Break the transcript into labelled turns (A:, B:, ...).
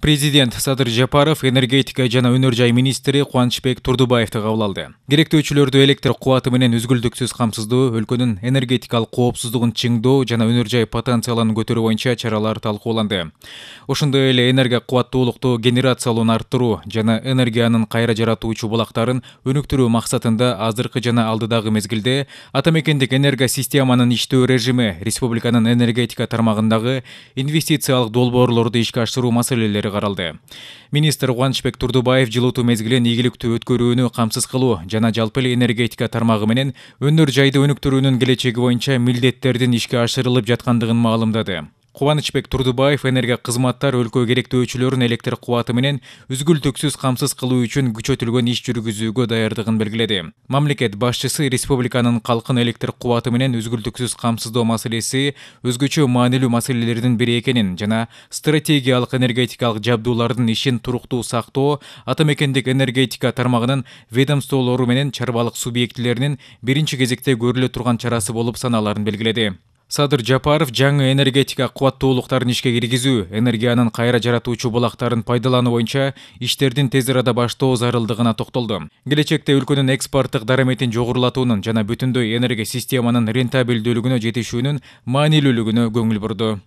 A: президент садыр жапаров энергетика жана өнөр жай министри кубанычбек турдубаевди кабыл алды керектөөчүлөрдү электр кубаты менен үзгүлтүксүз камсыздоо өлкөнүн энергетикалык коопсуздугун чыңдоо жана өнөр жай потенциалын көтөрүү боюнча чаралар талкууланды ошондой эле энергия кубаттуулукту генерациялоону арттыруу жана энергиянын кайра жаратуучу булактарын өнүктүрүү максатында азыркы жана алдыдагы мезгилде ата мекендик энергия системанын иштөө режими республиканын энергетика тармагындагы инвестициялык долбоорлорду ишке ашыруу маселелери каралды министр кубанычбек турдубаев жылытуу мезгилин ийгиликтүү өткөрүүнү камсыз кылуу жана жалпы эле энергетика тармагы менен өнөр жайды өнүктүрүүнүн келечеги боюнча милдеттердин ишке ашырылып жаткандыгын маалымдады кубанычбек турдубаев энергия кызматтар өлкө керектөөчүлөрүн электр кубаты менен үзгүлтүксүз камсыз кылуу үчүн күчөтүлгөн иш жүргүзүүгө даярдыгын белгиледи мамлекет башчысы республиканын калкын электр кубаты менен үзгүлтүксүз камсыздоо маселеси өзгөчө маанилүү маселелердин бири экенин жана стратегиялык энергетикалык жабдуулардын ишин туруктуу сактоо ата мекендик энергетика тармагынын ведомстволору менен чарбалык субъектилеринин биринчи кезекте көрүлө турган чарасы болуп саналарын белгиледи садыр жапаров жаңы энергетика кубаттуулуктарын ишке киргизүү энергиянын кайра жаратуучу булактарын пайдалануу боюнча иштердин тез арада баштоо зарылдыгына токтолду келечекте өлкөнүн экспорттук дараметин жогорулатуунун жана бүтүндөй энергия системанын рентабелдүүлүгүнө жетишүүнүн маанилүүлүгүнө көңүл бурду